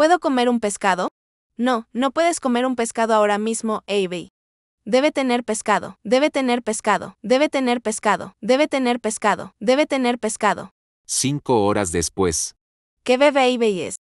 ¿Puedo comer un pescado? No, no puedes comer un pescado ahora mismo, Abey. Debe tener pescado, debe tener pescado, debe tener pescado, debe tener pescado, debe tener pescado. Cinco horas después. ¿Qué bebe y es?